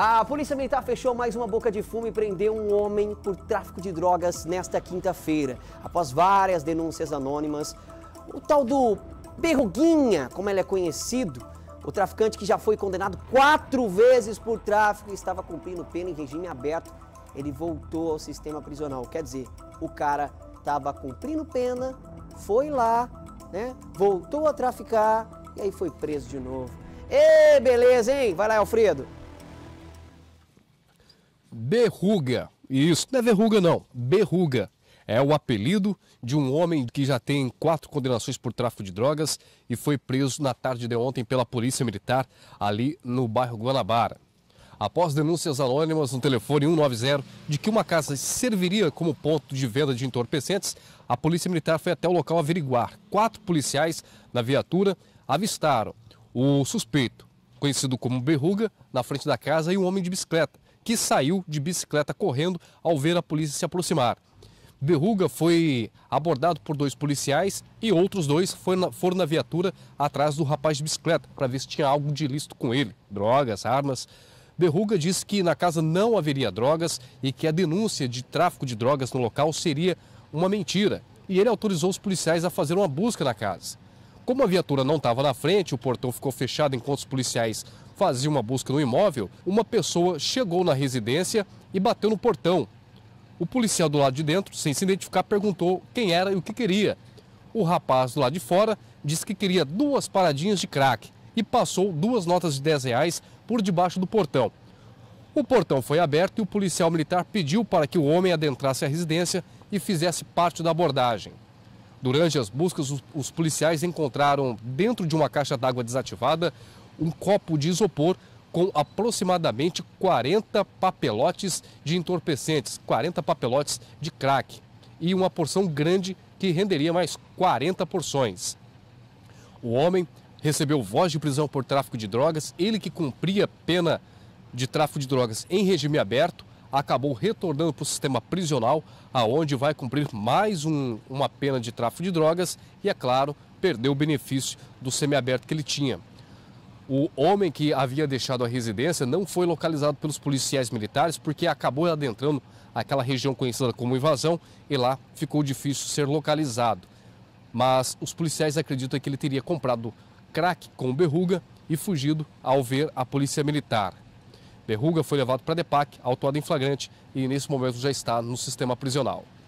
A Polícia Militar fechou mais uma boca de fumo e prendeu um homem por tráfico de drogas nesta quinta-feira. Após várias denúncias anônimas, o tal do Berruguinha, como ele é conhecido, o traficante que já foi condenado quatro vezes por tráfico e estava cumprindo pena em regime aberto, ele voltou ao sistema prisional. Quer dizer, o cara estava cumprindo pena, foi lá, né, voltou a traficar e aí foi preso de novo. Ei, beleza, hein? Vai lá, Alfredo. Berruga. Isso, não é verruga não, berruga. É o apelido de um homem que já tem quatro condenações por tráfico de drogas e foi preso na tarde de ontem pela Polícia Militar ali no bairro Guanabara. Após denúncias anônimas no telefone 190 de que uma casa serviria como ponto de venda de entorpecentes, a Polícia Militar foi até o local averiguar. Quatro policiais na viatura avistaram o suspeito, conhecido como Berruga, na frente da casa e um homem de bicicleta que saiu de bicicleta correndo ao ver a polícia se aproximar. Berruga foi abordado por dois policiais e outros dois foram na, foram na viatura atrás do rapaz de bicicleta para ver se tinha algo de ilícito com ele, drogas, armas. Berruga disse que na casa não haveria drogas e que a denúncia de tráfico de drogas no local seria uma mentira. E ele autorizou os policiais a fazer uma busca na casa. Como a viatura não estava na frente, o portão ficou fechado enquanto os policiais fazia uma busca no imóvel, uma pessoa chegou na residência e bateu no portão. O policial do lado de dentro, sem se identificar, perguntou quem era e o que queria. O rapaz do lado de fora disse que queria duas paradinhas de crack e passou duas notas de 10 reais por debaixo do portão. O portão foi aberto e o policial militar pediu para que o homem adentrasse a residência e fizesse parte da abordagem. Durante as buscas, os policiais encontraram, dentro de uma caixa d'água desativada, um copo de isopor com aproximadamente 40 papelotes de entorpecentes, 40 papelotes de crack e uma porção grande que renderia mais 40 porções. O homem recebeu voz de prisão por tráfico de drogas, ele que cumpria pena de tráfico de drogas em regime aberto, acabou retornando para o sistema prisional, aonde vai cumprir mais um, uma pena de tráfico de drogas e, é claro, perdeu o benefício do semiaberto que ele tinha. O homem que havia deixado a residência não foi localizado pelos policiais militares porque acabou adentrando aquela região conhecida como invasão e lá ficou difícil ser localizado. Mas os policiais acreditam que ele teria comprado crack com Berruga e fugido ao ver a polícia militar. Berruga foi levado para a DEPAC, autuado em flagrante e nesse momento já está no sistema prisional.